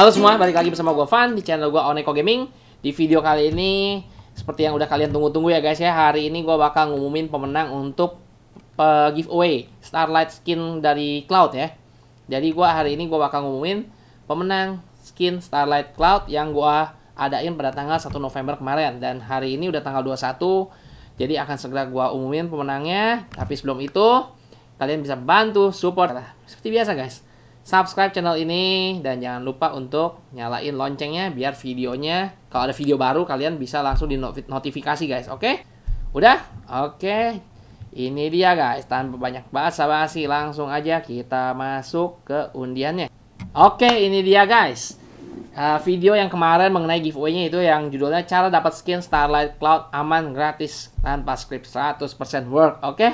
Halo semua, balik lagi bersama gue Van di channel gue Oneko Gaming Di video kali ini, seperti yang udah kalian tunggu-tunggu ya guys ya Hari ini gue bakal ngumumin pemenang untuk uh, giveaway Starlight Skin dari Cloud ya Jadi gue hari ini gue bakal ngumumin pemenang skin Starlight Cloud yang gue adain pada tanggal 1 November kemarin Dan hari ini udah tanggal 21 Jadi akan segera gue umumin pemenangnya Tapi sebelum itu, kalian bisa bantu support Seperti biasa guys subscribe channel ini dan jangan lupa untuk nyalain loncengnya biar videonya kalau ada video baru kalian bisa langsung di notifikasi guys oke okay? udah oke okay. ini dia guys tanpa banyak bahasa basi langsung aja kita masuk ke undiannya oke okay, ini dia guys uh, video yang kemarin mengenai giveaway-nya itu yang judulnya cara dapat skin Starlight Cloud aman gratis tanpa script 100% work oke okay?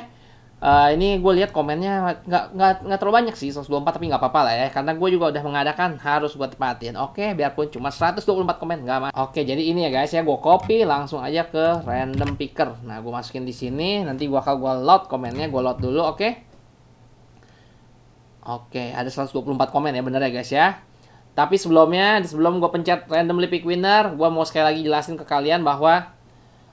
Uh, ini gue lihat komennya nggak nggak nggak terlalu banyak sih 124 tapi nggak apa-apa lah ya karena gue juga udah mengadakan harus gue tepatin oke biarpun cuma 124 komen nggak mas oke jadi ini ya guys ya gue copy langsung aja ke random picker nah gue masukin di sini nanti gue akan gue load komennya gue load dulu oke oke ada 124 komen ya bener ya guys ya tapi sebelumnya sebelum gue pencet random pick winner gue mau sekali lagi jelasin ke kalian bahwa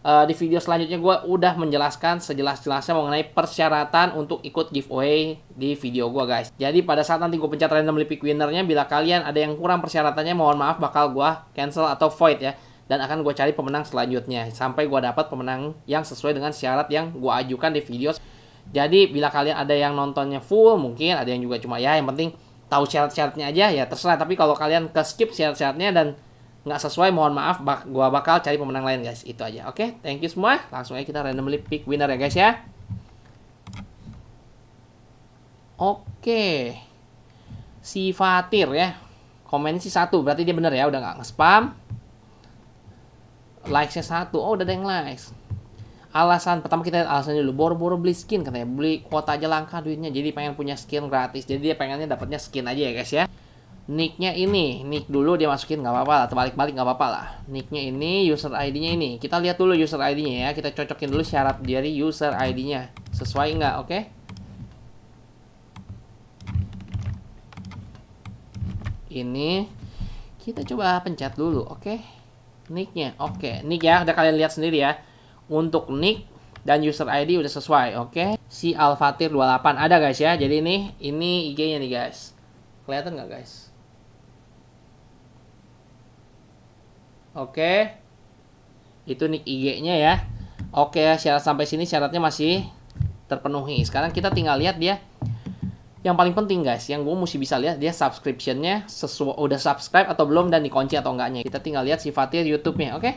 uh, di video selanjutnya gue udah menjelaskan sejelas-jelasnya mengenai persyaratan untuk ikut giveaway di video gue guys. Jadi pada saat nanti gue pencet random lipic winnernya, bila kalian ada yang kurang persyaratannya mohon maaf bakal gue cancel atau void ya. Dan akan gue cari pemenang selanjutnya sampai gue dapat pemenang yang sesuai dengan syarat yang gue ajukan di video. Jadi bila kalian ada yang nontonnya full mungkin ada yang juga cuma ya yang penting tahu syarat-syaratnya aja ya terserah. Tapi kalau kalian ke skip syarat-syaratnya dan nggak sesuai mohon maaf bak gua bakal cari pemenang lain guys itu aja oke okay, thank you semua langsung aja kita randomly pick winner ya guys ya oke okay. si Fatir ya komen sih satu berarti dia bener ya udah nggak nge-spam likesnya satu oh udah ada yang likes alasan pertama kita lihat alasan dulu boro-boro beli skin katanya beli kuota aja langka duitnya jadi pengen punya skin gratis jadi dia pengennya dapatnya skin aja ya guys ya nicknya ini nick dulu dia masukin nggak apa-apa lah terbalik-balik nggak apa-apa lah nicknya ini user ID-nya ini kita lihat dulu user ID-nya ya kita cocokin dulu syarat dari user ID-nya sesuai nggak oke okay? ini kita coba pencet dulu oke okay? nicknya oke okay. nick ya udah kalian lihat sendiri ya untuk nick dan user ID udah sesuai oke okay? si Alfatir 28 ada guys ya jadi ini ini IG-nya nih guys kelihatan nggak guys Oke. Itu nick IG-nya ya. Oke, syarat sampai sini syaratnya masih terpenuhi. Sekarang kita tinggal lihat dia yang paling penting guys, yang gue mesti bisa lihat dia subscription-nya sesuai udah subscribe atau belum dan dikunci atau enggaknya. Kita tinggal lihat sifatnya YouTube-nya, oke? Okay?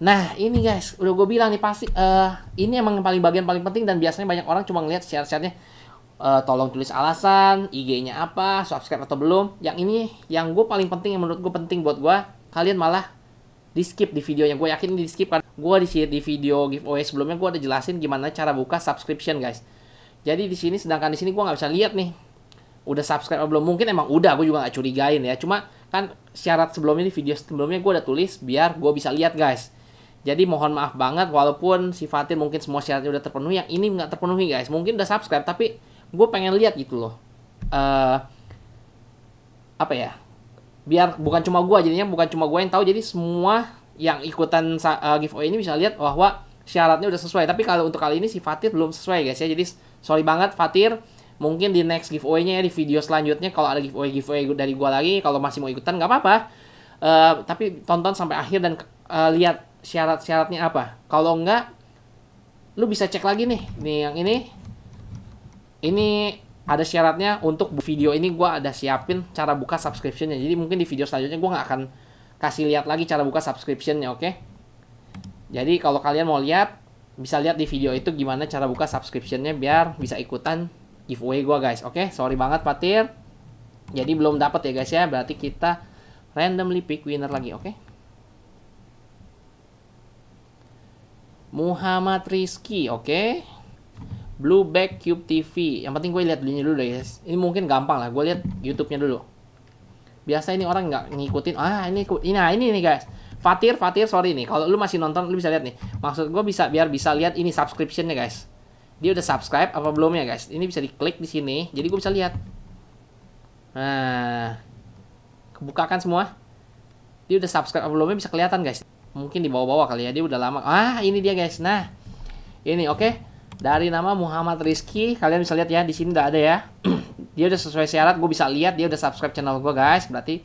Nah ini guys, udah gue bilang nih pasti uh, ini emang yang paling bagian paling penting dan biasanya banyak orang cuma ngeliat syarat-syaratnya. Uh, tolong tulis alasan, IG-nya apa, subscribe atau belum. Yang ini yang gue paling penting yang menurut gue penting buat gue kalian malah di skip di videonya gue yakin di skip kan gue di di video giveaway sebelumnya gue ada jelasin gimana cara buka subscription guys jadi di sini sedangkan di sini gue nggak bisa lihat nih udah subscribe atau belum mungkin emang udah gue juga nggak curigain ya cuma kan syarat sebelumnya di video sebelumnya gue udah tulis biar gue bisa lihat guys jadi mohon maaf banget walaupun sifatin mungkin semua syaratnya udah terpenuhi yang ini nggak terpenuhi guys mungkin udah subscribe tapi gue pengen lihat gitu loh uh, apa ya biar bukan cuma gua jadinya bukan cuma gua yang tahu jadi semua yang ikutan uh, giveaway ini bisa lihat bahwa syaratnya udah sesuai tapi kalau untuk kali ini si Fatir belum sesuai guys ya jadi sorry banget Fatir mungkin di next giveaway-nya ya di video selanjutnya kalau ada giveaway giveaway dari gua lagi kalau masih mau ikutan nggak apa-apa uh, tapi tonton sampai akhir dan uh, lihat syarat-syaratnya apa kalau enggak lu bisa cek lagi nih nih yang ini ini ada syaratnya untuk video ini gue ada siapin cara buka subscriptionnya jadi mungkin di video selanjutnya gue nggak akan kasih lihat lagi cara buka subscriptionnya oke okay? jadi kalau kalian mau lihat bisa lihat di video itu gimana cara buka subscriptionnya biar bisa ikutan giveaway gue guys oke okay? sorry banget patir. jadi belum dapat ya guys ya berarti kita randomly pick winner lagi oke okay? Muhammad Rizky oke okay? Blueback Cube TV. Yang penting gue lihat dulunya dulu deh guys. Ini mungkin gampang lah. Gue lihat YouTube-nya dulu. Biasa ini orang nggak ngikutin. Ah ini ini nah ini nih guys. Fatir Fatir sorry nih. Kalau lu masih nonton lu bisa lihat nih. Maksud gue bisa biar bisa lihat ini subscriptionnya guys. Dia udah subscribe apa belum ya guys? Ini bisa diklik di sini. Jadi gue bisa lihat. Nah, kebukakan semua. Dia udah subscribe apa belumnya bisa kelihatan guys. Mungkin di bawah-bawah kali ya. Dia udah lama. Ah ini dia guys. Nah, ini oke. Okay dari nama Muhammad Rizky kalian bisa lihat ya di sini udah ada ya dia udah sesuai syarat gue bisa lihat dia udah subscribe channel gue guys berarti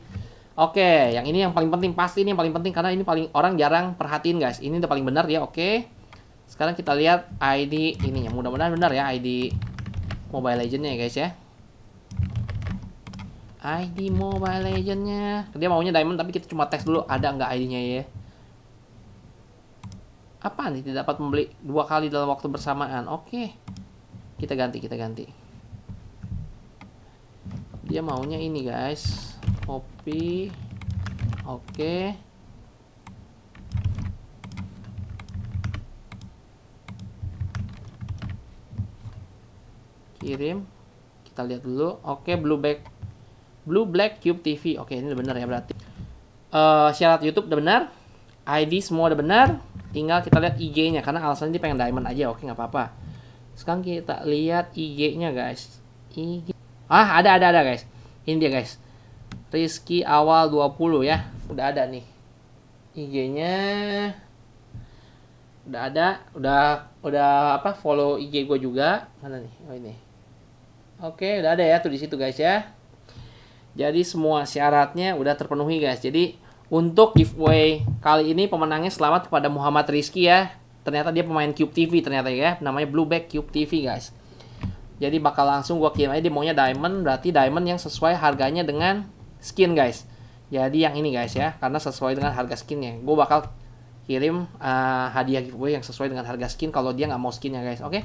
oke okay. yang ini yang paling penting pasti ini yang paling penting karena ini paling orang jarang perhatiin guys ini udah paling benar ya oke okay. sekarang kita lihat ID ini ininya mudah-mudahan benar ya ID Mobile Legendnya ya guys ya ID Mobile Legendnya dia maunya diamond tapi kita cuma tes dulu ada nggak ID-nya ya apa nih tidak dapat membeli dua kali dalam waktu bersamaan oke kita ganti kita ganti dia maunya ini guys kopi oke kirim kita lihat dulu oke blue black blue black cube tv oke ini udah bener ya berarti uh, syarat youtube udah benar ID semua udah benar tinggal kita lihat IG-nya karena alasannya dia pengen diamond aja oke nggak apa-apa sekarang kita lihat IG-nya guys IG ah ada ada ada guys ini dia guys Rizky awal 20 ya udah ada nih IG-nya udah ada udah udah apa follow IG gue juga mana nih oh ini oke udah ada ya tuh di situ guys ya jadi semua syaratnya udah terpenuhi guys jadi untuk giveaway kali ini pemenangnya selamat kepada Muhammad Rizky ya. Ternyata dia pemain Cube TV ternyata ya. Namanya Blueback Cube TV guys. Jadi bakal langsung gue kirim aja dia maunya diamond. Berarti diamond yang sesuai harganya dengan skin guys. Jadi yang ini guys ya. Karena sesuai dengan harga skinnya. Gue bakal kirim uh, hadiah giveaway yang sesuai dengan harga skin kalau dia nggak mau skinnya guys. Oke? Okay?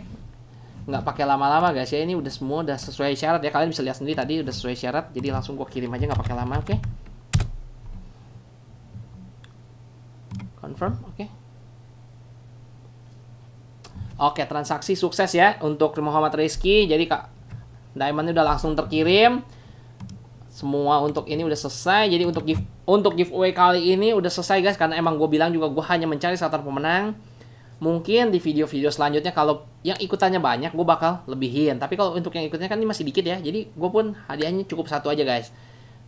Nggak pakai lama-lama guys ya. Ini udah semua udah sesuai syarat ya. Kalian bisa lihat sendiri tadi udah sesuai syarat. Jadi langsung gue kirim aja nggak pakai lama. Oke? Okay? confirm oke okay. Oke, okay, transaksi sukses ya untuk Muhammad Rizky. Jadi Kak Diamondnya udah langsung terkirim. Semua untuk ini udah selesai. Jadi untuk give untuk giveaway kali ini udah selesai guys karena emang gue bilang juga gue hanya mencari starter pemenang. Mungkin di video-video selanjutnya kalau yang ikutannya banyak gue bakal lebihin. Tapi kalau untuk yang ikutnya kan ini masih dikit ya. Jadi gue pun hadiahnya cukup satu aja guys.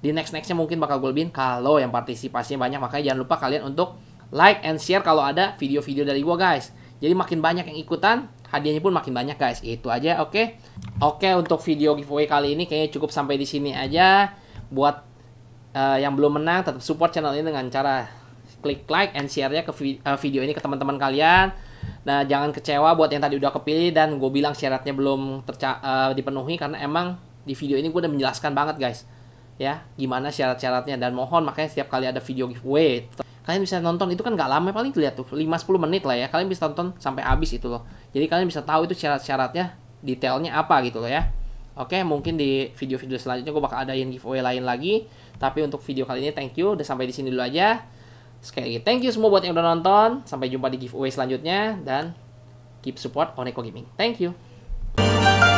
Di next nextnya mungkin bakal gue lebihin kalau yang partisipasinya banyak. Makanya jangan lupa kalian untuk like and share kalau ada video-video dari gue guys. Jadi makin banyak yang ikutan, hadiahnya pun makin banyak guys. Itu aja, oke? Okay? Oke, okay, untuk video giveaway kali ini kayaknya cukup sampai di sini aja. Buat uh, yang belum menang, tetap support channel ini dengan cara klik like and share-nya ke eh, video ini ke teman-teman kalian. Nah, jangan kecewa buat yang tadi udah kepilih dan gue bilang syaratnya belum terca uh, dipenuhi karena emang di video ini gue udah menjelaskan banget guys. Ya, gimana syarat-syaratnya dan mohon makanya setiap kali ada video giveaway kalian bisa nonton itu kan gak lama paling lihat tuh 5-10 menit lah ya kalian bisa nonton sampai habis itu loh jadi kalian bisa tahu itu syarat-syaratnya detailnya apa gitu loh ya Oke, mungkin di video-video selanjutnya gue bakal ada yang giveaway lain lagi. Tapi untuk video kali ini thank you. Udah sampai di sini dulu aja. Sekali lagi thank you semua buat yang udah nonton. Sampai jumpa di giveaway selanjutnya. Dan keep support Oneko Gaming. Thank you.